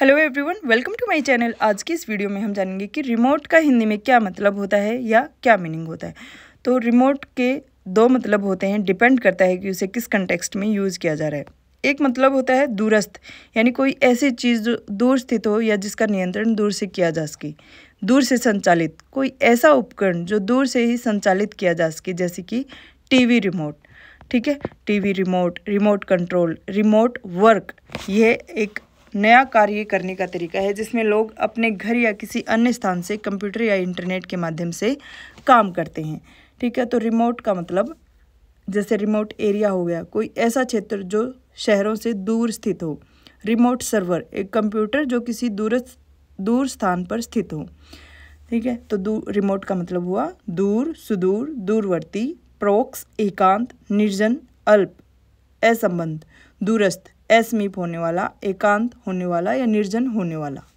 hello everyone welcome to my channel आज की इस वीडियो में हम जानेंगे कि रिमोट का हिंदी में क्या मतलब होता है या क्या मीनिंग होता है तो रिमोट के दो मतलब होते हैं डिपेंड करता है कि उसे किस कंटेक्स्ट में यूज़ किया जा रहा है एक मतलब होता है दूरस्थ यानी कोई ऐसी चीज़ जो दूर स्थित हो या जिसका नियंत्रण दूर से किया जा सके दूर से संचालित कोई ऐसा उपकरण जो दूर से ही संचालित किया जा सके जैसे कि टी रिमोट ठीक है TV remote remote control remote work यह एक नया कार्य करने का तरीका है जिसमें लोग अपने घर या किसी अन्य स्थान से कंप्यूटर या इंटरनेट के माध्यम से काम करते हैं ठीक है तो रिमोट का मतलब जैसे रिमोट एरिया हो गया कोई ऐसा क्षेत्र जो शहरों से दूर स्थित हो रिमोट सर्वर एक कंप्यूटर जो किसी दूरस्थ दूर स्थान पर स्थित हो ठीक है तो दूर रिमोट का मतलब हुआ दूर सुदूर दूरवर्ती प्रोक्स एकांत निर्जन अल्प असंबंध दूरस्थ एसमीप होने वाला एकांत होने वाला या निर्जन होने वाला